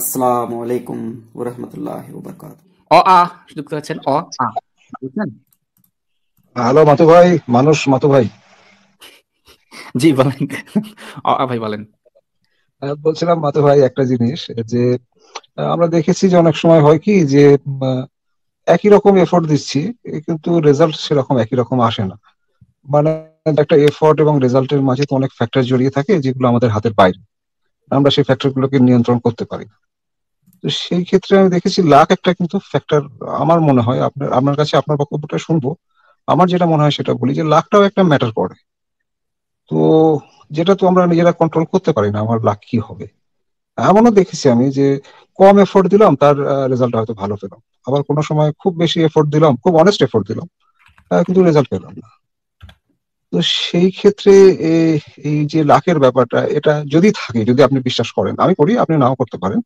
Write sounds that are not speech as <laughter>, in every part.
আসসালামু আলাইকুম ওয়া রাহমাতুল্লাহি ওয়া বারাকাতুহু অ আ যুক্ত আছেন অ আ বুঝছেন হ্যালো মাতু ভাই মানুষ মাতু ভাই জি বলেন অ আ ভাই বলেন বলছিলাম মাতু ভাই একটা জিনিস যে আমরা দেখেছি যে অনেক সময় হয় কি যে একই রকম এফোর্ট দিচ্ছি কিন্তু রেজাল্ট সেরকম একই রকম আসে না মানে একটা এফোর্ট এবং রেজাল্টের মাঝে তো অনেক ফ্যাক্টর জড়িয়ে থাকে যেগুলো আমাদের হাতের বাইরে আমরা সেই ফ্যাক্টরগুলোকে নিয়ন্ত্রণ করতে পারি তো সেই ক্ষেত্রে আমি দেখেছি লাখ একটা কিন্তু ফ্যাক্টর আমার মনে হয় আপনার আপনার কাছে আপনার বক্তব্যটা শুনবো আমার যেটা মনে হয় সেটা বলি যে লাখটাও একটা ম্যাটার করে তো যেটা তো আমরা নিজেরা কন্ট্রোল করতে পারি না আমার লাখ কি হবে এমনও দেখেছি আমি যে কম এফোর্ট দিলাম তার রেজাল্ট হয়তো ভালো পেলাম আবার কোনো সময় খুব বেশি এফোর্ট দিলাম খুব অনেস্ট এফোর্ট দিলাম কিন্তু রেজাল্ট পেলাম না তো সেই ক্ষেত্রে এই যে লাখের ব্যাপারটা এটা যদি থাকে যদি আপনি বিশ্বাস করেন আমি করি আপনি নাও করতে পারেন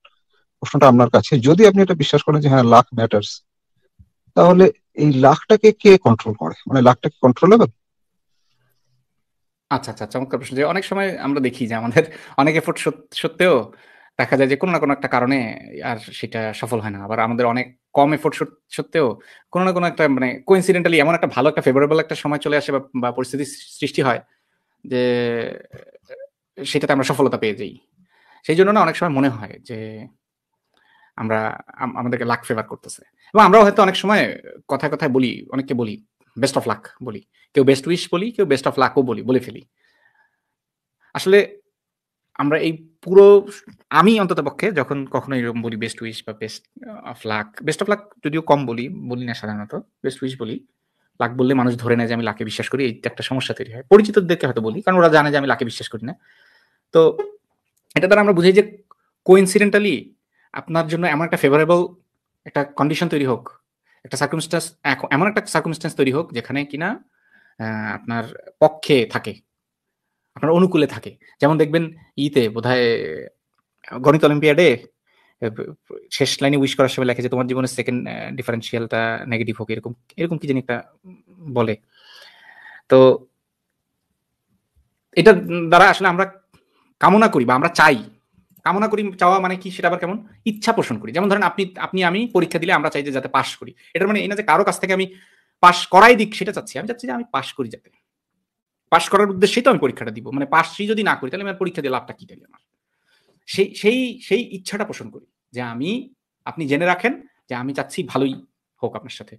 প্রশ্নটা আপনার কাছে যদি আপনি এটা বিশ্বাস করেন যে হ্যাঁ লাখ ম্যাটার্স তাহলে এই লাখটাকে কে কন্ট্রোল করে মানে লাখটাকে কন্ট্রোল হবে আচ্ছা আচ্ছা চমৎকার প্রশ্ন যে অনেক সময় আমরা দেখি যে আমাদের অনেক এফোর্ট সত্ত্বেও দেখা যায় যে কোনো না কোনো একটা কারণে আর সেটা সফল হয় না আবার আমাদের অনেক কম এফোর্ট সত্ত্বেও কোনো না কোনো একটা মানে কোইন্সিডেন্টালি এমন একটা ভালো একটা ফেভারেবল একটা সময় চলে আসে বা পরিস্থিতি সৃষ্টি হয় যে সেটাতে আমরা সফলতা পেয়ে যাই সেই জন্য না অনেক সময় মনে হয় যে আমরা আমাদেরকে লাক ফেভার করতেছে এবং আমরাও হয়তো অনেক সময় কথায় কথায় বলি অনেককে বলি বেস্ট অফ লাক বলি কেউ বেস্ট উইশ বলি কেউ বেস্ট অফ লাকও বলি বলে ফেলি আসলে আমরা এই পুরো আমি অন্তত পক্ষে যখন কখনো এরকম বলি বেস্ট উইস বা best of luck best of luck যদিও কম বলি বলি না সাধারণত বেস্ট উইস বলি লাক বললে মানুষ ধরে নেয় যে আমি লাকে বিশ্বাস করি এই একটা সমস্যা তৈরি হয় পরিচিতদেরকে হয়তো বলি কারণ ওরা জানে যে আমি লাকে বিশ্বাস করি না তো এটা দ্বারা আমরা বুঝি যে কোইন্সিডেন্টালি আপনার জন্য এমন একটা ফেভারেবল একটা কন্ডিশন তৈরি হোক একটা সার্কুমস্টান্স এমন একটা সার্কুমস্টান্স তৈরি হোক যেখানে কিনা আপনার পক্ষে থাকে আপনার অনুকূলে থাকে যেমন দেখবেন ইতে বোধহয় গণিত অলিম্পিয়াডে শেষ লাইনে উইশ করার সময় লেখে যে তোমার জীবনের সেকেন্ড ডিফারেন্সিয়ালটা নেগেটিভ হোক এরকম এরকম কি জানি একটা বলে তো এটা দ্বারা আসলে আমরা কামনা করি বা আমরা চাই কামনা করি চাওয়া মানে কি সেটা আবার কেমন ইচ্ছা পোষণ করি যেমন ধরেন আপনি আপনি আমি পরীক্ষা দিলে আমরা চাই যে যাতে পাশ করি এটার মানে এই না যে কারো কাছ থেকে আমি পাশ করাই দিক সেটা চাচ্ছি আমি চাচ্ছি যে আমি পাশ করি যাতে পাশ করার উদ্দেশ্যেই তো আমি পরীক্ষাটা দিব মানে পাশই যদি না করি তাহলে আমার পরীক্ষা দিয়ে লাভটা কি তাহলে আমার সেই সেই সেই ইচ্ছাটা পোষণ করি যে আমি আপনি জেনে রাখেন যে আমি চাচ্ছি ভালোই হোক আপনার সাথে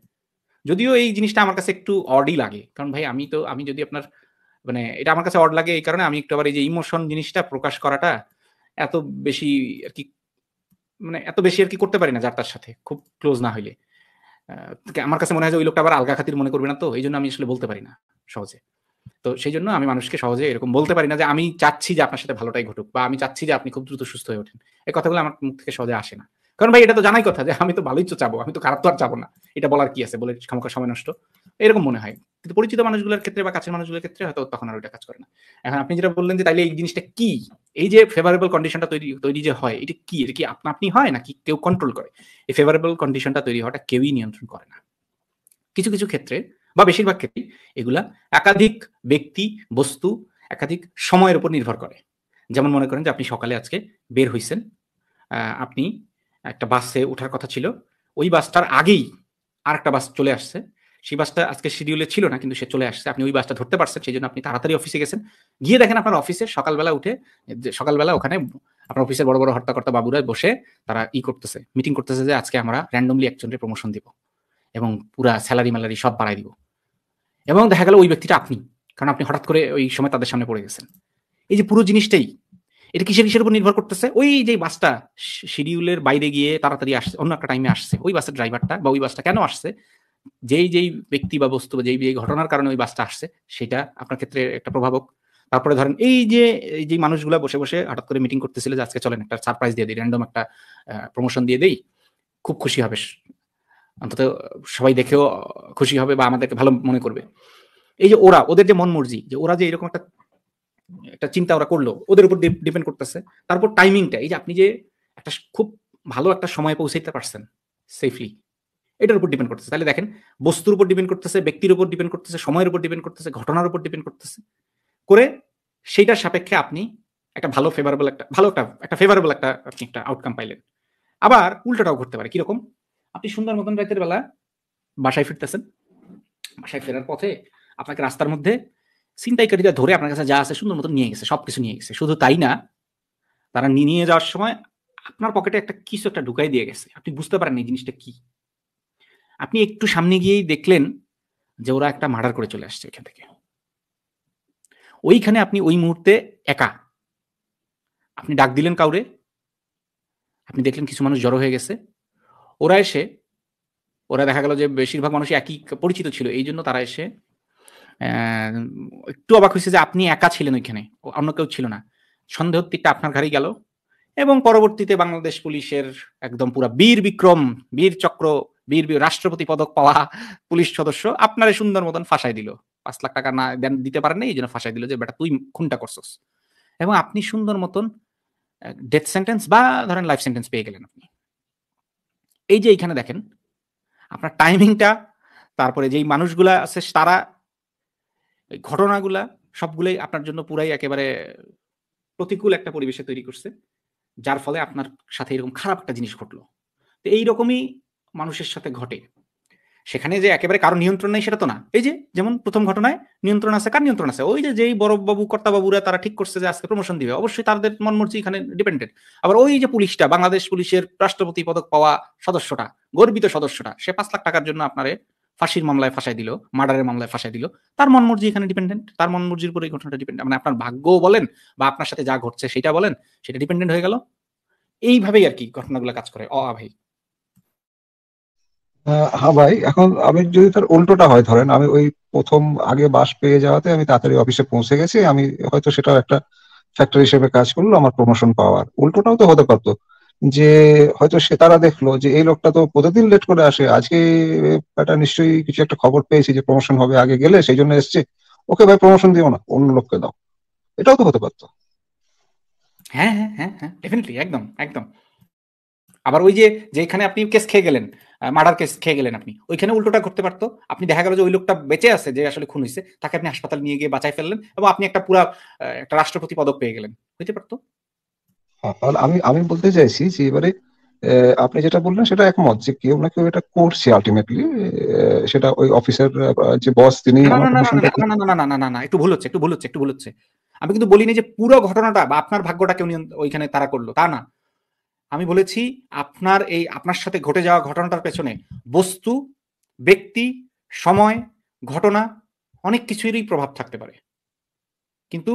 যদিও এই জিনিসটা আমার কাছে একটু অডই লাগে কারণ ভাই আমি তো আমি যদি আপনার মানে এটা আমার কাছে অড লাগে এই কারণে আমি একটু আবার এই যে ইমোশন জিনিসটা প্রকাশ করাটা এত বেশি আর কি মানে এত বেশি আর কি করতে পারি না যার তার সাথে খুব ক্লোজ না হইলে আমার কাছে মনে হয় যে ওই লোকটা আবার আলগা খাতির মনে করবে না তো এই জন্য আমি আসলে বলতে পারি না সহজে তো সেই জন্য আমি মানুষকে সহজে এরকম বলতে পারি না যে আমি চাচ্ছি যে আপনার সাথে ভালোটাই ঘটুক বা আমি চাচ্ছি যে আপনি খুব দ্রুত সুস্থ হয়ে ওঠেন এই কথাগুলো আমার মুখ থেকে সহজে আসে না কারণ ভাই এটা তো জানাই কথা যে আমি তো ভালোই তো চাবো আমি তো খারাপ তো আর চাবো না এটা বলার কি আছে বলে ক্ষমতা সময় নষ্ট এরকম মনে হয় কিন্তু পরিচিত মানুষগুলোর ক্ষেত্রে বা কাছের মানুষগুলোর ক্ষেত্রে হয়তো তখন আর ওইটা কাজ করে না এখন আপনি যেটা বললেন যে তাইলে এই জিনিসটা কি এই যে ফেভারেবল কন্ডিশনটা তৈরি তৈরি যে হয় এটা কি এটা কি আপনা আপনি হয় নাকি কেউ কন্ট্রোল করে এই ফেভারেবল কন্ডিশনটা তৈরি হওয়াটা কেউই নিয়ন্ত্রণ করে না কিছু কিছু ক্ষেত্রে বা বেশিরভাগ ক্ষেত্রেই এগুলা একাধিক ব্যক্তি বস্তু একাধিক সময়ের উপর নির্ভর করে যেমন মনে করেন যে আপনি সকালে আজকে বের হইছেন আপনি একটা বাসে ওঠার কথা ছিল ওই বাসটার আগেই আর একটা বাস চলে আসছে সেই বাসটা আজকে শিডিউলে ছিল না কিন্তু সে চলে আসছে আপনি ওই বাসটা ধরতে পারছেন সেই জন্য আপনি তাড়াতাড়ি অফিসে গেছেন গিয়ে দেখেন আপনার অফিসে সকালবেলা উঠে সকালবেলা ওখানে আপনার অফিসের বড় বড় হর্তাকর্তা বাবুরা বসে তারা ই করতেছে মিটিং করতেছে যে আজকে আমরা র্যান্ডমলি একজনের প্রমোশন দিব এবং পুরা স্যালারি ম্যালারি সব বাড়াই দিব এবং দেখা গেল ওই ব্যক্তিটা আপনি কারণ আপনি হঠাৎ করে ওই সময় তাদের সামনে পড়ে গেছেন এই যে পুরো জিনিসটাই এটা কিসের কিসের উপর নির্ভর করতেছে ওই যে বাসটা শিডিউলের বাইরে গিয়ে তাড়াতাড়ি আসছে অন্য একটা টাইমে আসছে ওই বাসের ড্রাইভারটা বা ওই বাসটা কেন আসছে যেই যেই ব্যক্তি বা বস্তু বা যেই যেই ঘটনার কারণে ওই বাসটা আসছে সেটা আপনার ক্ষেত্রে একটা প্রভাবক তারপরে ধরেন এই যে এই যে মানুষগুলো বসে বসে হঠাৎ করে মিটিং করতেছিল যে আজকে চলেন একটা সারপ্রাইজ দিয়ে দিই র্যান্ডম একটা প্রমোশন দিয়ে দেই খুব খুশি হবে অন্তত সবাই দেখেও খুশি হবে বা আমাদেরকে ভালো মনে করবে এই যে ওরা ওদের যে মন মর্জি যে ওরা যে এরকম একটা একটা চিন্তা ওরা করলো ওদের উপর ডিপেন্ড করতেছে তারপর টাইমিংটা এই যে আপনি যে একটা খুব ভালো একটা সময় পৌঁছাইতে পারছেন সেফলি এটার উপর ডিপেন্ড করতেছে তাহলে দেখেন বস্তুর উপর ডিপেন্ড করতেছে ব্যক্তির উপর ডিপেন্ড করতেছে সময়ের উপর ডিপেন্ড করতেছে ঘটনার উপর ডিপেন্ড করতেছে করে সেইটার সাপেক্ষে আপনি একটা ভালো ফেভারেবল একটা ভালো একটা একটা ফেভারেবল একটা আপনি একটা আউটকাম পাইলেন আবার উল্টাটাও ঘটতে পারে কিরকম আপনি সুন্দর মতন রাতের বেলা বাসায় ফিরতেছেন বাসায় ফেরার পথে আপনাকে রাস্তার মধ্যে ছিনতাইকারীরা ধরে আপনার কাছে যা আছে সুন্দর মতন নিয়ে গেছে সবকিছু নিয়ে গেছে শুধু তাই না তারা নিয়ে যাওয়ার সময় আপনার পকেটে একটা কিছু একটা ঢুকাই দিয়ে গেছে আপনি বুঝতে পারেন এই জিনিসটা কি আপনি একটু সামনে গিয়েই দেখলেন যে ওরা একটা মার্ডার করে চলে আসছে এখান থেকে ওইখানে আপনি ওই মুহূর্তে একা আপনি ডাক দিলেন কাউরে আপনি দেখলেন কিছু মানুষ জড়ো হয়ে গেছে ওরা এসে ওরা দেখা গেল যে বেশিরভাগ মানুষ একই পরিচিত ছিল এই জন্য তারা এসে একটু অবাক হয়েছে যে আপনি একা ছিলেন ওইখানে অন্য কেউ ছিল না সন্দেহ তীরটা আপনার ঘাড়ে গেল এবং পরবর্তীতে বাংলাদেশ পুলিশের একদম পুরা বীর বিক্রম বীর চক্র বীর রাষ্ট্রপতি পদক পাওয়া পুলিশ সদস্য আপনার সুন্দর মতন ফাঁসাই দিল পাঁচ লাখ টাকা না দেন দিতে পারেন এই জন্য ফাঁসাই দিল যে বেটা তুই খুনটা করছস এবং আপনি সুন্দর মতন ডেথ সেন্টেন্স বা ধরেন লাইফ সেন্টেন্স পেয়ে গেলেন আপনি এই যে এইখানে দেখেন আপনার টাইমিংটা তারপরে যেই মানুষগুলা আছে তারা ঘটনাগুলা সবগুলোই আপনার জন্য পুরাই একেবারে প্রতিকূল একটা পরিবেশে তৈরি করছে যার ফলে আপনার সাথে এরকম খারাপ একটা জিনিস ঘটলো তো এইরকমই মানুষের সাথে ঘটে সেখানে যে একেবারে কারো নিয়ন্ত্রণ নেই সেটা তো না এই যে যেমন প্রথম ঘটনায় নিয়ন্ত্রণ আছে কার নিয়ন্ত্রণ আছে ওই যে যেই বড় বাবু কর্তাবাবুরা তারা ঠিক করছে যে আজকে প্রমোশন দিবে অবশ্যই তাদের মনমর্জি এখানে ডিপেন্ডেন্ট আবার ওই যে পুলিশটা বাংলাদেশ পুলিশের রাষ্ট্রপতি পদক পাওয়া সদস্যটা গর্বিত সদস্যটা সে পাঁচ লাখ টাকার জন্য আপনারে ফাঁসির মামলায় ফাঁসাই দিল মার্ডারের মামলায় ফাঁসাই দিল তার মনমর্জি এখানে ডিপেন্ডেন্ট তার মনমর্জির উপরে এই ঘটনাটা ডিপেন্ডেন্ট মানে আপনার ভাগ্য বলেন বা আপনার সাথে যা ঘটছে সেটা বলেন সেটা ডিপেন্ডেন্ট হয়ে গেল এইভাবেই আর কি ঘটনাগুলো কাজ করে অ ভাই হ্যাঁ ভাই এখন আমি যদি তার উল্টোটা হয় ধরেন আমি ওই প্রথম আগে বাস পেয়ে যাওয়াতে আমি তাড়াতাড়ি অফিসে পৌঁছে গেছি আমি হয়তো সেটা একটা ফ্যাক্টর হিসেবে কাজ করলো আমার প্রমোশন পাওয়ার উল্টোটাও তো হতে পারতো যে হয়তো সে তারা দেখলো যে এই লোকটা তো প্রতিদিন লেট করে আসে আজকে এটা নিশ্চয়ই কিছু একটা খবর পেয়েছি যে প্রমোশন হবে আগে গেলে সেই জন্য এসছে ওকে ভাই প্রমোশন দিও না অন্য লোককে দাও এটাও তো হতে পারতো হ্যাঁ হ্যাঁ হ্যাঁ হ্যাঁ ডেফিনেটলি একদম একদম আবার ওই যে যেখানে আপনি কেস খেয়ে গেলেন মার্ডার কেস খেয়ে গেলেন আপনি ওইখানে উল্টোটা করতে পারতো আপনি দেখা গেল যে ওই লোকটা বেঁচে আছে যে আসলে খুন হয়েছে তাকে আপনি হাসপাতাল নিয়ে গিয়ে বাঁচাই ফেললেন এবং আপনি একটা পুরা একটা রাষ্ট্রপতি পদক পেয়ে গেলেন হইতে পারতো আমি আমি বলতে চাইছি যে এবারে আপনি যেটা বললেন সেটা একমত যে কেউ না কেউ এটা করছে আলটিমেটলি সেটা ওই অফিসার যে বস তিনি না না না না না একটু ভুল হচ্ছে একটু ভুল হচ্ছে একটু ভুল হচ্ছে আমি কিন্তু বলিনি যে পুরো ঘটনাটা বা আপনার ভাগ্যটা কেউ ওইখানে তারা করলো তা না আমি বলেছি আপনার এই আপনার সাথে ঘটে যাওয়া ঘটনাটার পেছনে বস্তু ব্যক্তি সময় ঘটনা অনেক কিছুরই প্রভাব থাকতে পারে কিন্তু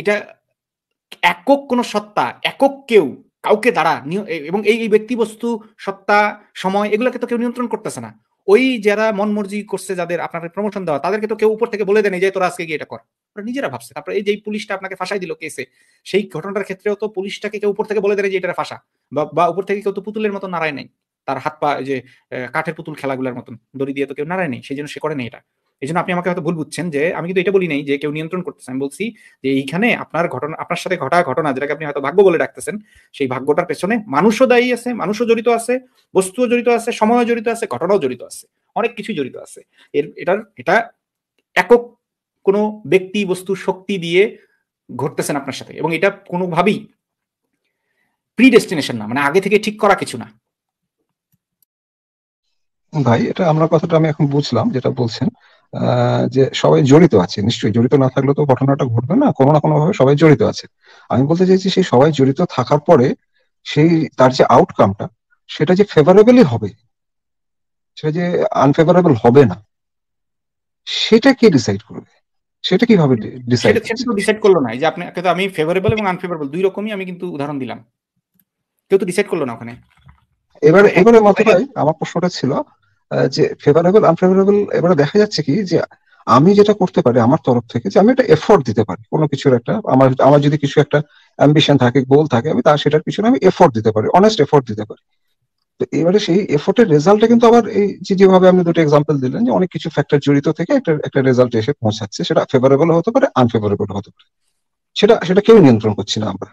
এটা একক কোনো সত্তা একক কেউ কাউকে দ্বারা এবং এই ব্যক্তি বস্তু সত্তা সময় এগুলোকে তো কেউ নিয়ন্ত্রণ করতেছে না ওই যারা মনমর্জি করছে যাদের আপনাকে প্রমোশন দেওয়া তাদেরকে তো কেউ উপর থেকে বলে দেয়নি যে তোরা আজকে গিয়ে এটা কর নিজেরা ভাবছে তারপরে এই যে পুলিশটা আপনাকে ফাঁসাই দিল কেসে সেই ঘটনার ক্ষেত্রেও তো পুলিশটাকে কেউ উপর থেকে বলে দেয় যে এটা ফাঁসা বা উপর থেকে কেউ তো পুতুলের মতো নাড়ায় নাই তার হাত পা যে কাঠের পুতুল খেলাগুলোর মতন দড়ি দিয়ে তো কেউ নাড়ায় নেই সেই জন্য সে করে নেই এটা এই জন্য আপনি আমাকে হয়তো ভুল বুঝছেন যে আমি কিন্তু এটা বলি নাই যে কেউ নিয়ন্ত্রণ করতেছে আমি বলছি যে এইখানে আপনার ঘটনা আপনার সাথে ঘটা ঘটনা যেটাকে আপনি হয়তো ভাগ্য বলে ডাকতেছেন সেই ভাগ্যটার পেছনে মানুষও দায়ী আছে মানুষও জড়িত আছে বস্তুও জড়িত আছে সময়ও জড়িত আছে ঘটনাও জড়িত আছে অনেক কিছু জড়িত আছে এর এটার এটা একক কোনো ব্যক্তি বস্তু শক্তি দিয়ে ঘটতেছেন আপনার সাথে এবং এটা কোনোভাবেই প্রি ডেস্টিনেশন না মানে আগে থেকে ঠিক করা কিছু না ভাই এটা আমরা কথাটা আমি এখন বুঝলাম যেটা বলছেন যে সবাই জড়িত আছে নিশ্চয়ই জড়িত না থাকলে তো ঘটনাটা ঘটবে না কোনো না কোনো ভাবে সবাই জড়িত আছে আমি বলতে চাইছি সেই সবাই জড়িত থাকার পরে সেই তার যে আউটকামটা সেটা যে ফেভারেবলই হবে সেটা যে আনফেভারেবল হবে না সেটা কে ডিসাইড করবে সেটা কিভাবে ডিসাইড ডিসাইড করলো না যে আপনাকে তো আমি ফেভারেবল এবং আনফেভারেবল দুই রকমই আমি কিন্তু উদাহরণ দিলাম কেউ তো ডিসাইড করলো না ওখানে এবার এবারে মাথায় আমার প্রশ্নটা ছিল যে ফেভারেবল আনফেভারেবল এবারে দেখা যাচ্ছে কি যে আমি যেটা করতে পারি আমার তরফ থেকে যে আমি একটা এফোর্ট দিতে পারি কোনো কিছুর একটা আমার আমার যদি কিছু একটা অ্যাম্বিশন থাকে গোল থাকে আমি তার সেটার পিছনে আমি এফোর্ট দিতে পারি অনেস্ট এফোর্ট দিতে পারি তো এবারে সেই এফোর্টের রেজাল্টটা কিন্তু আবার এই যে যেভাবে আপনি দুটো এক্সাম্পল দিলেন যে অনেক কিছু ফ্যাক্টর জড়িত থেকে একটা একটা রেজাল্ট এসে পৌঁছাচ্ছে সেটা ফেভারেবল হতে পারে আনফেভারেবল হতে পারে সেটা সেটা কেউ নিয়ন্ত্রণ করছি না আমরা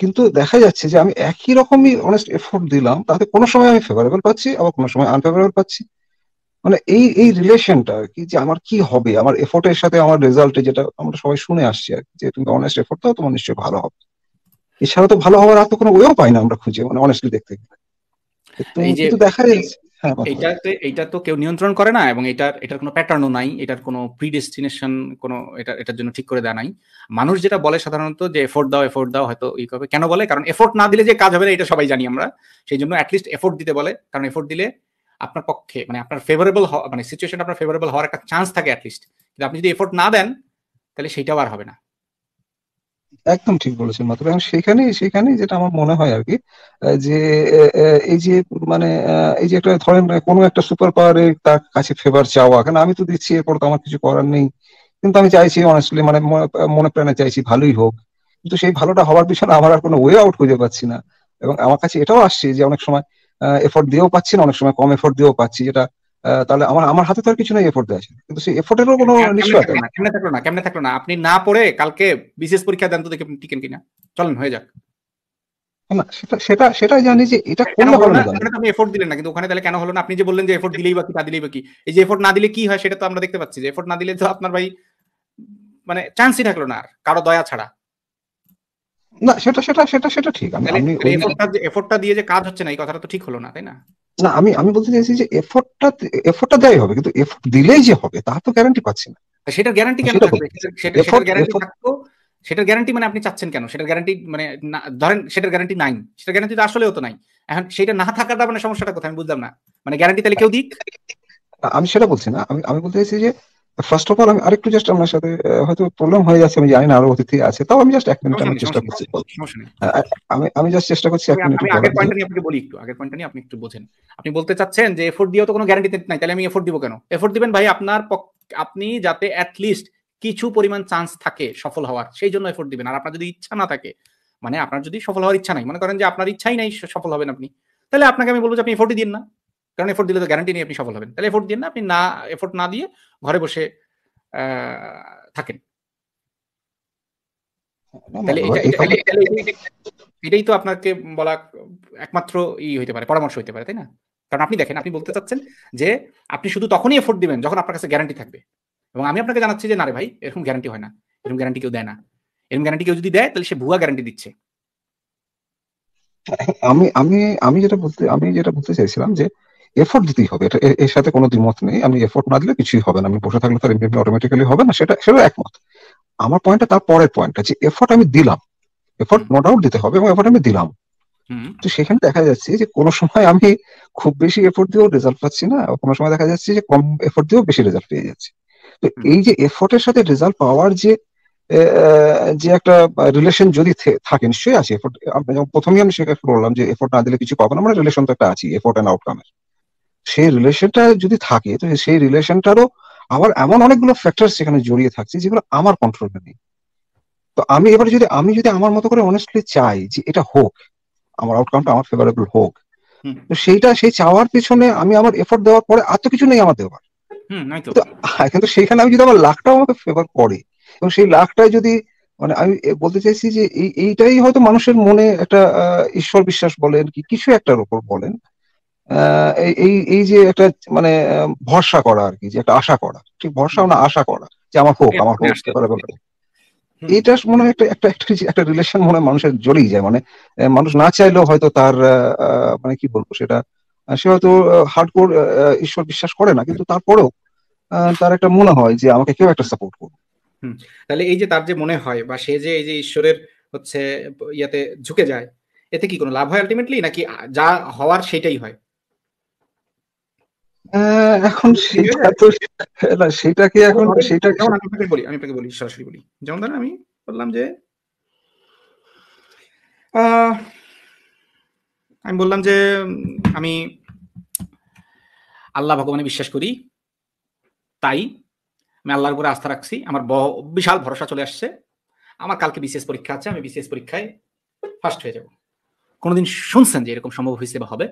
কিন্তু দেখা যাচ্ছে যে আমি একই রকমই অনেস্ট এফোর্ট দিলাম তাতে কোনো সময় আমি ফেভারেবল পাচ্ছি আবার কোনো সময় আনফেভারেবল পাচ্ছি মানে এই এই রিলেশনটা কি যে আমার কি হবে আমার এফোর্টের সাথে আমার রেজাল্টে যেটা আমরা সবাই শুনে আসছি আর যে তুমি অনেস্ট এফোর্ট দাও তোমার নিশ্চয়ই ভালো হবে এছাড়া তো ভালো হওয়ার আর তো কোনো ওয়েও পাই না আমরা খুঁজে মানে অনেস্টলি দেখতে গেলে কিন্তু দেখা যাচ্ছে হ্যাঁ, এটাতে এটা তো কেউ নিয়ন্ত্রণ করে না এবং এটার এটার কোনো প্যাটার্নও নাই এটার কোনো প্রিডেস্টিনেশন কোনো এটা এটার জন্য ঠিক করে দেয়া নাই মানুষ যেটা বলে সাধারণত যে এফোর্ট দাও এফোর্ট দাও হয়তো ই হবে কেন বলে কারণ এফোর্ট না দিলে যে কাজ হবে না এটা সবাই জানি আমরা সেই জন্য অ্যাটলিস্ট এফোর্ট দিতে বলে কারণ এফোর্ট দিলে আপনার পক্ষে মানে আপনার ফেভারেবল মানে সিচুয়েশন আপনার ফেভারেবল হওয়ার একটা চান্স থাকে অ্যাটলিস্ট কিন্তু আপনি যদি এফোর্ট না দেন তাহলে সেইটাও আর হবে না একদম ঠিক বলেছেন মাত্র এখন সেখানে সেখানে যেটা আমার মনে হয় আর কি যে এই যে মানে এই যে একটা ধরেন কোনো একটা সুপার পাওয়ারে তার কাছে ফেভার চাওয়া কেন আমি তো দিচ্ছি এরপর তো আমার কিছু করার নেই কিন্তু আমি চাইছি অনেস্টলি মানে মনে প্রাণে চাইছি ভালোই হোক কিন্তু সেই ভালোটা হওয়ার পিছনে আমার আর কোনো ওয়ে আউট খুঁজে পাচ্ছি না এবং আমার কাছে এটাও আসছে যে অনেক সময় এফোর্ট দিয়েও পাচ্ছি না অনেক সময় কম এফোর্ট দিয়েও পাচ্ছি যেটা তাহলে আমার আমার হাতে তো আর কিছু নাই এফোর্ট দেওয়া কিন্তু সেই এফোর্টেরও কোনো নিশ্চয়তা কেমনে থাকলো না কেমনে থাকলো না আপনি না পড়ে কালকে বিশেষ পরীক্ষা দেন তো দেখে টিকেন কিনা চলেন হয়ে যাক না সেটা সেটা সেটাই জানি যে এটা করলে না এফোর্ট দিলেন না কিন্তু ওখানে তাহলে কেন হলো না আপনি যে বললেন যে এফোর্ট দিলেই বাকি না দিলেই কি এই যে এফোর্ট না দিলে কি হয় সেটা তো আমরা দেখতে পাচ্ছি যে এফোর্ট না দিলে তো আপনার ভাই মানে চান্সই থাকলো না আর কারো দয়া ছাড়া না সেটা সেটা সেটা সেটা ঠিক আমি এফোর্টটা মানে মানে দিয়ে যে কাজ হচ্ছে না এই কথাটা তো ঠিক হলো না তাই না না আমি আমি বলতে চাইছি যে এফোর্টটা এফোর্টটা দেয় হবে কিন্তু এফোর্ট দিলেই যে হবে তা তো গ্যারান্টি পাচ্ছি না সেটার গ্যারান্টি কেন থাকবে সেটার গ্যারান্টি থাকতো সেটার গ্যারান্টি মানে আপনি চাচ্ছেন কেন সেটার গ্যারান্টি মানে ধরেন সেটার গ্যারান্টি নাই সেটার গ্যারান্টি তো আসলেও তো নাই এখন সেটা না থাকাটা মানে সমস্যাটা কোথায় আমি বুঝলাম না মানে গ্যারান্টি তাহলে কেউ দিক আমি সেটা বলছি না আমি আমি বলতে চাইছি যে ফার্স্ট অফ অল আমি আরেকটু জাস্ট আপনার সাথে হয়তো প্রবলেম হয়ে যাচ্ছে আমি জানি না আরো অতিথি আছে তাও আমি জাস্ট এক মিনিট আমি চেষ্টা করছি আমি আমি জাস্ট চেষ্টা করছি এক মিনিট আগের পয়েন্টটা নিয়ে আপনাকে বলি একটু আগের পয়েন্টটা নিয়ে আপনি একটু বোঝেন আপনি বলতে চাচ্ছেন যে এফোর্ট দিও তো কোনো গ্যারান্টি নাই তাহলে আমি এফোর্ট দিব কেন এফোর্ট দিবেন ভাই আপনার আপনি যাতে অ্যাট লিস্ট কিছু পরিমাণ চান্স থাকে সফল হওয়ার সেই জন্য এফোর্ট দিবেন আর আপনার যদি ইচ্ছা না থাকে মানে আপনার যদি সফল হওয়ার ইচ্ছা নাই মনে করেন যে আপনার ইচ্ছাই নাই সফল হবেন আপনি তাহলে আপনাকে আমি বলবো যে আপনি এফোর্টই দিন না কারণ এফোর্ট দিলে তো গ্যারান্টি নেই আপনি সফল হবেন তাহলে এফোর্ট দিন না আপনি না এফোর্ট না দিয়ে ঘরে বসে থাকেন এটাই তো আপনাকে বলা একমাত্র ই হইতে পারে পরামর্শ হইতে পারে তাই না কারণ আপনি দেখেন আপনি বলতে চাচ্ছেন যে আপনি শুধু তখনই এফোর্ট দিবেন যখন আপনার কাছে গ্যারান্টি থাকবে এবং আমি আপনাকে জানাচ্ছি যে না রে ভাই এরকম গ্যারান্টি হয় না এরকম গ্যারান্টি কেউ দেয় না এরকম গ্যারান্টি কেউ যদি দেয় তাহলে সে ভুয়া গ্যারান্টি দিচ্ছে আমি আমি আমি যেটা বলতে আমি যেটা বলতে চাইছিলাম যে এফোর্ট দিতেই হবে এটা এর সাথে কোনো দ্বিমত নেই আমি এফোর্ট না দিলে কিছুই হবে না আমি বসে থাকলে তার এমনি অটোমেটিক্যালি হবে না সেটা সেটা একমত আমার পয়েন্টটা তার পরের পয়েন্টটা যে এফোর্ট আমি দিলাম এফোর্ট নো ডাউট দিতে হবে এবং এফোর্ট আমি দিলাম তো সেখানে দেখা যাচ্ছে যে কোনো সময় আমি খুব বেশি এফোর্ট দিয়েও রেজাল্ট পাচ্ছি না কোনো সময় দেখা যাচ্ছে যে কম এফোর্ট দিয়েও বেশি রেজাল্ট পেয়ে যাচ্ছে তো এই যে এফোর্টের সাথে রেজাল্ট পাওয়ার যে যে একটা রিলেশন যদি থাকে নিশ্চয়ই আছে এফোর্ট প্রথমেই আমি সেটা বললাম যে এফোর্ট না দিলে কিছু পাবো না মানে রিলেশন তো একটা আছে এফোর্ট এন্ড আউটকামের সেই রিলেশনটা যদি থাকে তো সেই রিলেশনটারও আবার এমন অনেকগুলো ফ্যাক্টর সেখানে জড়িয়ে থাকছে যেগুলো আমার কন্ট্রোলে নেই তো আমি এবারে যদি আমি যদি আমার মতো করে অনেস্টলি চাই যে এটা হোক আমার আউটকামটা আমার ফেভারেবল হোক তো সেইটা সেই চাওয়ার পিছনে আমি আমার এফোর্ট দেওয়ার পরে আর তো কিছু নেই আমার দেওয়ার কিন্তু সেইখানে আমি যদি আমার লাখটাও আমাকে ফেভার করে এবং সেই লাখটাই যদি মানে আমি বলতে চাইছি যে এইটাই হয়তো মানুষের মনে একটা ঈশ্বর বিশ্বাস বলেন কি কিছু একটার উপর বলেন এই এই যে একটা মানে ভরসা করা আর কি যে একটা আশা করা ঠিক ভরসা না আশা করা যে আমার হোক আমার হোক এটা মনে হয় একটা একটা একটা রিলেশন মনে হয় মানুষের জড়িয়ে যায় মানে মানুষ না চাইলেও হয়তো তার মানে কি বলবো সেটা সে হয়তো হার্ডকোর ঈশ্বর বিশ্বাস করে না কিন্তু তারপরেও তার একটা মনে হয় যে আমাকে কেউ একটা সাপোর্ট করবে তাহলে এই যে তার যে মনে হয় বা সে যে এই যে ঈশ্বরের হচ্ছে ইয়াতে ঝুঁকে যায় এতে কি কোনো লাভ হয় আলটিমেটলি নাকি যা হওয়ার সেটাই হয় এখন সেটাকে এখন সেটা যেমন আমি আপনাকে বলি আমি আপনাকে বলি সরাসরি বলি যেমন ধরেন আমি বললাম যে আমি বললাম যে আমি আল্লাহ ভগবানে বিশ্বাস করি তাই আমি আল্লাহর উপরে আস্থা রাখছি আমার বিশাল ভরসা চলে আসছে আমার কালকে বিশেষ পরীক্ষা আছে আমি বিশেষ পরীক্ষায় ফার্স্ট হয়ে যাব কোনোদিন শুনছেন যে এরকম সম্ভব হয়েছে বা হবে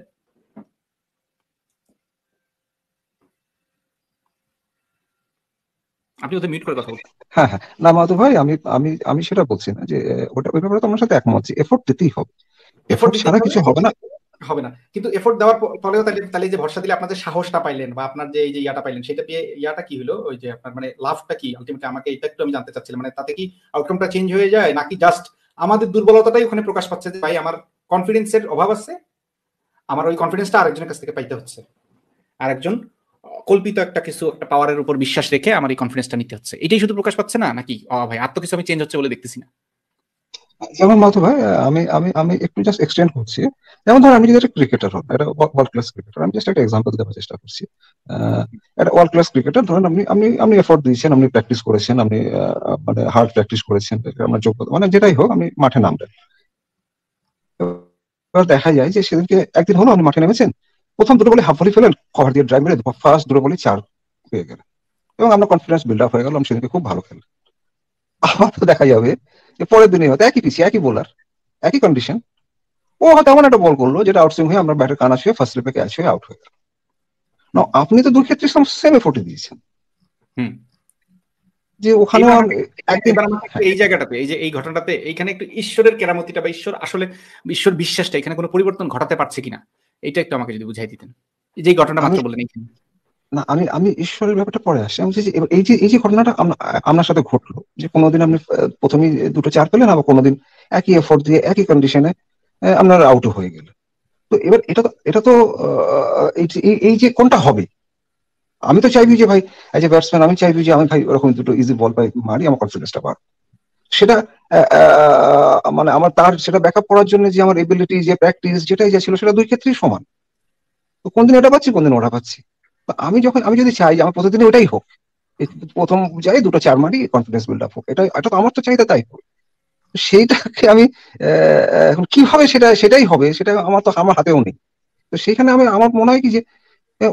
আপনি ওদের মিউট করে কথা বলুন হ্যাঁ হ্যাঁ না মাধু ভাই আমি আমি আমি সেটা বলছি না যে ওটা ওই ব্যাপারে তোমার সাথে একমত যে এফোর্ট দিতেই হবে এফোর্ট ছাড়া কিছু হবে না হবে না কিন্তু এফোর্ট দেওয়ার ফলেও তাহলে তাহলে যে ভরসা দিলে আপনাদের সাহসটা পাইলেন বা আপনার যে এই যে ইয়াটা পাইলেন সেটা পেয়ে ইয়াটা কি হলো ওই যে আপনার মানে লাভটা কি আলটিমেটলি আমাকে এটা একটু আমি জানতে চাচ্ছিলাম মানে তাতে কি আউটকামটা চেঞ্জ হয়ে যায় নাকি জাস্ট আমাদের দুর্বলতাটাই ওখানে প্রকাশ পাচ্ছে যে ভাই আমার কনফিডেন্সের অভাব আছে আমার ওই কনফিডেন্সটা আরেকজনের কাছ থেকে পাইতে হচ্ছে আরেকজন কল্পিত একটা কিছু একটা পাওয়ারের উপর বিশ্বাস রেখে আমার এই কনফিডেন্সটা নিতে হচ্ছে এটাই শুধু প্রকাশ পাচ্ছে না নাকি অ ভাই আর তো কিছু আমি চেঞ্জ হচ্ছে বলে দেখতেছি না যেমন মাথু ভাই আমি আমি আমি একটু জাস্ট এক্সটেন্ড করছি যেমন ধর আমি যদি একটা ক্রিকেটার হন এটা ওয়ার্ল্ড ক্লাস ক্রিকেটার আমি জাস্ট একটা এক্সাম্পল দেওয়ার চেষ্টা করছি একটা ওয়ার্ল্ড ক্লাস ক্রিকেটার ধরেন আপনি আপনি আপনি এফোর্ট দিয়েছেন আপনি প্র্যাকটিস করেছেন আপনি মানে হার্ড প্র্যাকটিস করেছেন আপনার যোগ্যতা মানে যেটাই হোক আপনি মাঠে নামলেন এবার দেখা যায় যে সেদিনকে একদিন হলো আপনি মাঠে নেমেছেন প্রথম দুটো বলে হাফ ভলি ফেলেন কভার দিয়ে ড্রাইভ মেরে ফার্স্ট দুটো বলে চার হয়ে গেল এবং আমরা কনফিডেন্স বিল্ড আপ হয়ে গেলাম সেদিনকে খুব ভালো খেলে আবার তো দেখা যাবে যে পরের দিনে হয়তো একই পিছিয়ে একই বোলার একই কন্ডিশন ও হয়তো এমন একটা বল করলো যেটা আউটসুইং হয়ে আমরা ব্যাটের কান ছুঁয়ে ফার্স্ট স্লিপে ক্যাচ হয়ে আউট হয়ে গেল না আপনি তো দুক্ষেত্রে সেমে ফোটে দিয়েছেন যে ওখানে এই জায়গাটাতে এই যে এই ঘটনাটাতে এইখানে একটু ঈশ্বরের কেরামতিটা বা ঈশ্বর আসলে ঈশ্বর বিশ্বাসটা এখানে কোনো পরিবর্তন ঘটাতে পারছে কিনা এটা একটু আমাকে যদি বুঝাই দিতেন যে ঘটনা মাত্র বলে এখানে না আমি আমি ঈশ্বরের ব্যাপারটা পরে আসছি আমি বলছি এই যে এই যে ঘটনাটা আপনার সাথে ঘটলো যে কোনোদিন আপনি প্রথমে দুটো চার পেলেন আবার কোনোদিন একই এফোর্ট দিয়ে একই কন্ডিশনে আপনার আউট হয়ে গেল তো এবার এটা তো এটা তো এই যে কোনটা হবে আমি তো চাইবি যে ভাই এজ এ ব্যাটসম্যান আমি চাইবি যে আমি ভাই ওরকম দুটো ইজি বল পাই মারি আমার কনফিডেন্সটা বাড়বে সেটা মানে আমার তার সেটা আপ করার জন্য যে আমার এবিলিটি যে প্র্যাকটিস যেটাই যা ছিল সেটা দুই ক্ষেত্রেই সমান তো কোনদিন এটা পাচ্ছি কোনদিন ওটা পাচ্ছি আমি যখন আমি যদি চাই আমার প্রতিদিন ওটাই হোক প্রথম যাই দুটো চার মারি কনফিডেন্স বিল্ড আপ হোক এটা এটা তো আমার তো চাহিদা তাই হোক সেইটাকে আমি এখন কিভাবে সেটা সেটাই হবে সেটা আমার তো আমার হাতেও নেই তো সেখানে আমি আমার মনে হয় কি যে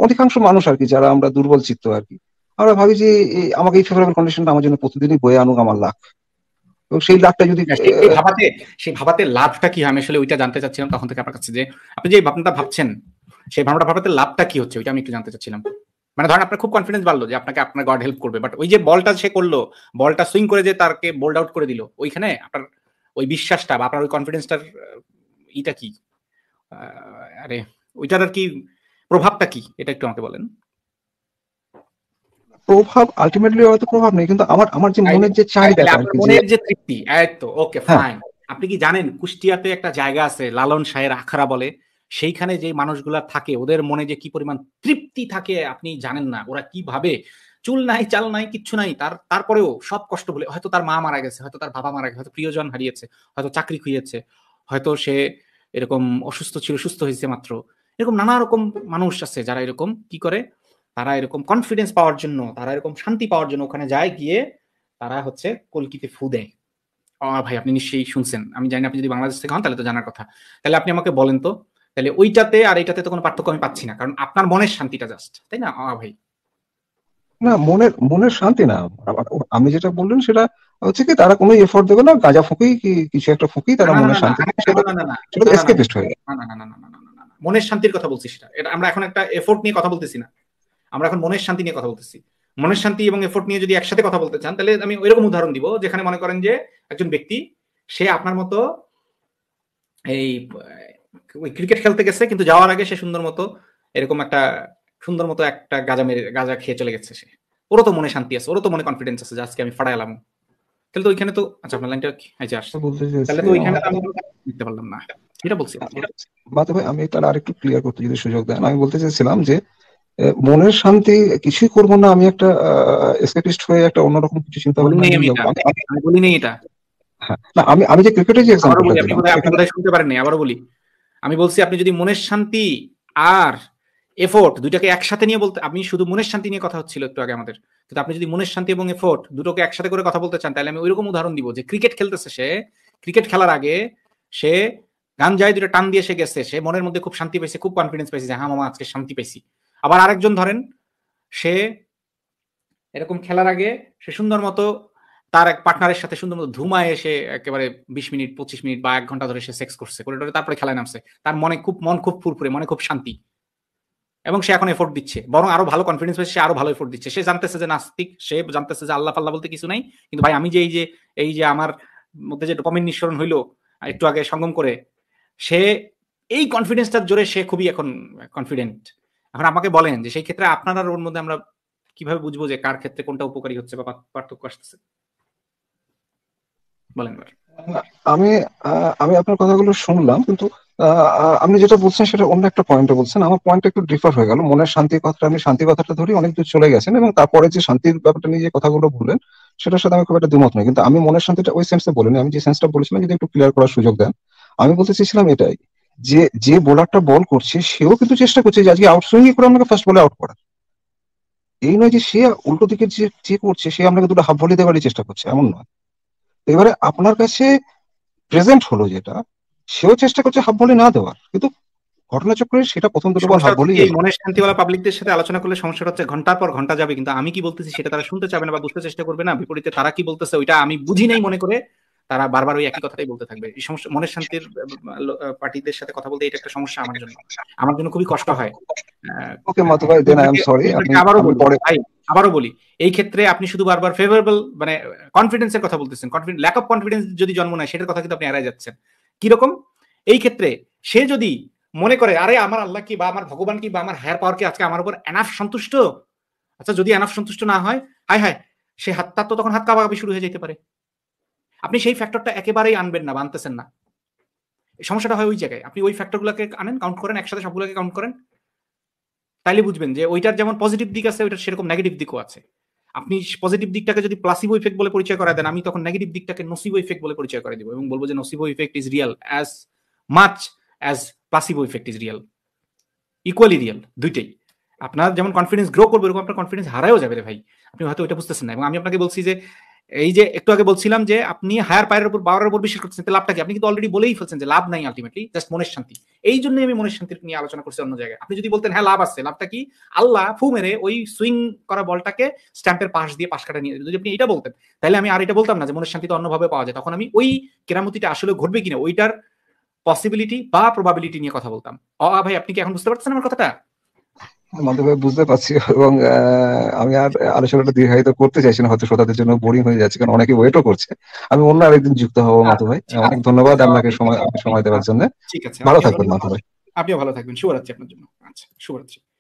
অধিকাংশ মানুষ আর কি যারা আমরা দুর্বল চিত্ত আর কি আমরা ভাবি যে আমাকে এই ফেভারেবল কন্ডিশনটা আমার জন্য প্রতিদিনই বয়ে আনুক আমার লাখ এবং সেই লাভটা যদি ভাবাতে সেই ভাবাতে লাভটা কি হয় আমি আসলে ওইটা জানতে চাচ্ছিলাম তখন থেকে আপনার কাছে যে আপনি যে ভাবনাটা ভাবছেন সেই ভাবনাটা ভাবাতে লাভটা কি হচ্ছে ওইটা আমি একটু জানতে চাচ্ছিলাম মানে ধরেন আপনার খুব কনফিডেন্স বাড়লো যে আপনাকে আপনার গড হেল্প করবে বাট ওই যে বলটা সে করলো বলটা সুইং করে যে তারকে বোল্ড আউট করে দিল ওইখানে আপনার ওই বিশ্বাসটা বা আপনার ওই কনফিডেন্সটার এটা কি আরে ওইটার আর কি প্রভাবটা কি এটা একটু আমাকে বলেন প্রভাব আলটিমেটলি তো প্রভাব নেই কিন্তু আমার আমার যে মনের যে চাহিদা মনের যে তৃপ্তি তো ওকে ফাইন হ্যাঁ। আপনি কি জানেন কুষ্টিয়াতে একটা জায়গা আছে লালন শাহের আখড়া বলে সেইখানে যে মানুষগুলা থাকে ওদের মনে যে কি পরিমাণ তৃপ্তি থাকে আপনি জানেন না ওরা কিভাবে চুল নাই চাল নাই কিচ্ছু নাই তার তারপরেও সব কষ্ট বলে হয়তো তার মা মারা গেছে হয়তো তার বাবা মারা গেছে হয়তো প্রিয়জন হারিয়েছে হয়তো চাকরি খুঁজেছে হয়তো সে এরকম অসুস্থ ছিল সুস্থ হয়েছে মাত্র এরকম নানা রকম মানুষ আছে যারা এরকম কি করে তারা এরকম কনফিডেন্স পাওয়ার জন্য তারা এরকম শান্তি পাওয়ার জন্য ওখানে যায় গিয়ে তারা হচ্ছে কলকিতে ফু দেয় ভাই আপনি নিশ্চয়ই শুনছেন আমি জানি আপনি যদি বাংলাদেশ থেকে হন তাহলে তো জানার কথা তাহলে আপনি আমাকে বলেন তো তাহলে ওইটাতে আর এইটাতে তো কোনো পার্থক্য আমি পাচ্ছি না কারণ আপনার মনের শান্তিটা জাস্ট তাই না ভাই না মনের মনের শান্তি না যেটা বললেন সেটা হচ্ছে কি তারা কোনো এফোর্ট দেবে না গাঁজা ফুঁকেই কি কিছু একটা ফুঁকেই তারা মনের শান্তি সেটা এসকেপিস্ট হয়ে না না না না না না মনের শান্তির কথা বলছি সেটা এটা আমরা এখন একটা এফোর্ট নিয়ে কথা বলতেছি না আমরা এখন মনের শান্তি নিয়ে কথা বলতেছি মনের শান্তি এবং এফোর্ট নিয়ে যদি একসাথে কথা বলতে চান তাহলে আমি ওইরকম উদাহরণ দিব যেখানে মনে করেন যে একজন ব্যক্তি সে আপনার মতো এই ওই ক্রিকেট খেলতে গেছে কিন্তু যাওয়ার আগে সে সুন্দর মতো এরকম একটা সুন্দর মতো একটা গাজা মেরে গাজা খেয়ে চলে গেছে সে ওরও তো মনে শান্তি আছে ওরও তো মনে কনফিডেন্স আছে যে আজকে আমি এলাম তাহলে তো ওইখানে তো আচ্ছা আপনার লাইনটা কি আছে আসছে তাহলে তো ওইখানে আমি দিতে পারলাম না এটা বলছি বাতা ভাই আমি এটা আরেকটু ক্লিয়ার করতে যদি সুযোগ দেন আমি বলতে চাইছিলাম যে মনের শান্তি কিছুই করব না আমি একটা এসকেপিস্ট হয়ে একটা অন্যরকম কিছু চিন্তা বলি নেই এটা হ্যাঁ, না আমি আমি যে যে আপনি শুনতে পারেন নাই বলি আমি বলছি আপনি যদি মনের শান্তি আর এফোর্ট দুটাকে একসাথে নিয়ে বলতে শুধু মনের শান্তি নিয়ে কথা হচ্ছিল একটু আগে আমাদের কিন্তু আপনি যদি মনের শান্তি এবং এফোর্ট দুটোকে একসাথে করে কথা বলতে চান তাহলে আমি ওইরকম উদাহরণ দিব যে ক্রিকেট খেলতেছে সে ক্রিকেট খেলার আগে সে গান যায় দুটো টান দিয়ে সে গেছে সে মনের মধ্যে খুব শান্তি পেয়েছে খুব কনফিডেন্স পেয়েছে যে হ্যাঁ মামা আজকে শান্তি পেয়েছি আবার আরেকজন ধরেন সে এরকম খেলার আগে সে সুন্দর মতো তার এক পার্টনারের সাথে সুন্দর মতো ধুমায় এসে একেবারে বিশ মিনিট পঁচিশ মিনিট বা এক ঘন্টা ধরে সে সেক্স করছে করে ধরে তারপরে খেলায় নামছে তার মনে খুব মন খুব ফুরফুরে মনে খুব শান্তি এবং সে এখন এফোর্ট দিচ্ছে বরং আরো ভালো কনফিডেন্স হয়েছে সে আরো ভালো এফোর্ট দিচ্ছে সে জানতেছে যে নাস্তিক সে জানতেছে যে আল্লাহ পাল্লাহ বলতে কিছু নাই কিন্তু ভাই আমি যে এই যে এই যে আমার মধ্যে যে ডোপামিন নিঃসরণ হইলো একটু আগে সঙ্গম করে সে এই কনফিডেন্সটার জোরে সে খুবই এখন কনফিডেন্ট এখন আমাকে বলেন যে সেই ক্ষেত্রে আপনার ওর মধ্যে আমরা কিভাবে বুঝবো যে কার ক্ষেত্রে কোনটা উপকারী হচ্ছে বা পার্থক্য আসতেছে বলেন আমি আমি আপনার কথাগুলো শুনলাম কিন্তু আপনি যেটা বলছেন সেটা অন্য একটা পয়েন্টে বলছেন আমার পয়েন্টটা একটু ডিফার হয়ে গেল মনের শান্তির কথাটা আমি শান্তি কথাটা ধরি অনেক দূর চলে গেছেন এবং তারপরে যে শান্তির ব্যাপারটা নিয়ে যে কথাগুলো বললেন সেটার সাথে আমি খুব একটা দ্বিমত নই কিন্তু আমি মনের শান্তিটা ওই সেন্সে বলিনি আমি যে সেন্সটা বলেছিলাম যদি একটু ক্লিয়ার করার সুযোগ দেন আমি বলতে চেয়েছিলাম এটাই যে যে বোলারটা বল করছে সেও কিন্তু চেষ্টা করছে যে আজকে আউটসুইং করে আমাকে ফার্স্ট বলে আউট করার এই নয় যে সে উল্টো দিকে যে যে করছে সে আপনাকে দুটো হাফ বলে দিতে চেষ্টা করছে এমন নয় এবারে আপনার কাছে প্রেজেন্ট হলো যেটা সেও চেষ্টা করছে হাফ বলে না দেওয়ার কিন্তু ঘটনাচক্রে সেটা প্রথম দুটো বল হাফ বলি মনের শান্তিওয়ালা পাবলিকদের সাথে আলোচনা করলে সমস্যাটা হচ্ছে ঘন্টার পর ঘন্টা যাবে কিন্তু আমি কি বলতেছি সেটা তারা শুনতে চাবে না বা বুঝতে চেষ্টা করবে না বিপরীতে তারা কি বলতেছে ওইটা আমি বুঝি নাই মনে করে তারা বারবার ওই একই আচ্ছা। কথাটাই বলতে থাকবে এই সমস্যা মনের আচ্ছা, শান্তির আচ্ছা। পার্টিদের সাথে কথা বলতে এটা একটা সমস্যা আমার জন্য আমার জন্য খুবই কষ্ট হয় আবারও বলি এই ক্ষেত্রে আপনি শুধু বারবার ফেভারেবল মানে এর কথা বলতেছেন কনফিডেন্স ল্যাক অফ কনফিডেন্স যদি জন্ম নেয় সেটার কথা কিন্তু আপনি এড়াই যাচ্ছেন কিরকম এই ক্ষেত্রে সে যদি মনে করে আরে আমার আল্লাহ কি বা আমার ভগবান কি বা আমার হায়ার পাওয়ার কি আজকে আমার উপর এনাফ সন্তুষ্ট আচ্ছা যদি এনাফ সন্তুষ্ট না হয় হায় হায় সে হাত তো তখন হাত কাবাকাবি শুরু হয়ে যেতে পারে আপনি সেই ফ্যাক্টরটা একেবারেই আনবেন না আনতেছেন না সমস্যাটা হয় ওই জায়গায় আপনি ওই ফ্যাক্টরগুলোকে আনেন কাউন্ট করেন একসাথে সবগুলোকে কাউন্ট করেন তাইলে বুঝবেন যে ওইটার যেমন পজিটিভ দিক আছে ওইটার সেরকম নেগেটিভ দিকও আছে আপনি পজিটিভ দিকটাকে যদি প্লাসিভ ইফেক্ট বলে পরিচয় করা দেন আমি তখন নেগেটিভ দিকটাকে নসিভ ইফেক্ট বলে পরিচয় করে দিব এবং বলবো যে nocebo effect is real as much as placebo effect is real equally real দুইটাই আপনার যেমন কনফিডেন্স গ্রো করবে এরকম আপনার কনফিডেন্স হারাও যাবে রে ভাই আপনি হয়তো ওইটা বুঝতেছেন না এবং আমি আপনাকে বলছি যে এই যে একটু আগে বলছিলাম যে আপনি হায়ার পায়ের উপর পাওয়ারের উপর বিশ্বাস করছেন লাভটা কি আপনি কিন্তু অলরেডি বলেই ফেলছেন যে লাভ নাই আলটিমেটলি জাস্ট মনের শান্তি এই জন্যই আমি মনের শান্তি নিয়ে আলোচনা করছি অন্য জায়গায় আপনি যদি বলতেন হ্যাঁ লাভ আছে লাভটা কি আল্লাহ ফু মেরে ওই সুইং করা বলটাকে স্ট্যাম্পের পাশ দিয়ে পাশ কাটা নিয়ে যদি আপনি এটা বলতেন তাহলে আমি আর এটা বলতাম না যে মনের শান্তি তো অন্যভাবে পাওয়া যায় তখন আমি ওই কেরামতিটা আসলে ঘটবে কিনা ওইটার পসিবিলিটি বা প্রবাবিলিটি নিয়ে কথা বলতাম অ ভাই আপনি কি এখন বুঝতে পারছেন আমার কথাটা মাধ্যমে বুঝতে পারছি <laughs> এবং আমি আর আলোচনাটা দীর্ঘায়িত করতে চাইছি না হয়তো শ্রোতাদের জন্য বোরিং হয়ে যাচ্ছে কারণ অনেকে ওয়েটও করছে আমি অন্য আরেকদিন যুক্ত হবো মাধু ভাই আচ্ছা, অনেক ধন্যবাদ আচ্ছা, আপনাকে সময় সময় দেওয়ার আচ্ছা, জন্য ভালো থাকবেন মাধু ভাই আপনিও ভালো থাকবেন শুভরাত্রি আপনার জন্য আচ্ছা শুভরাত্রি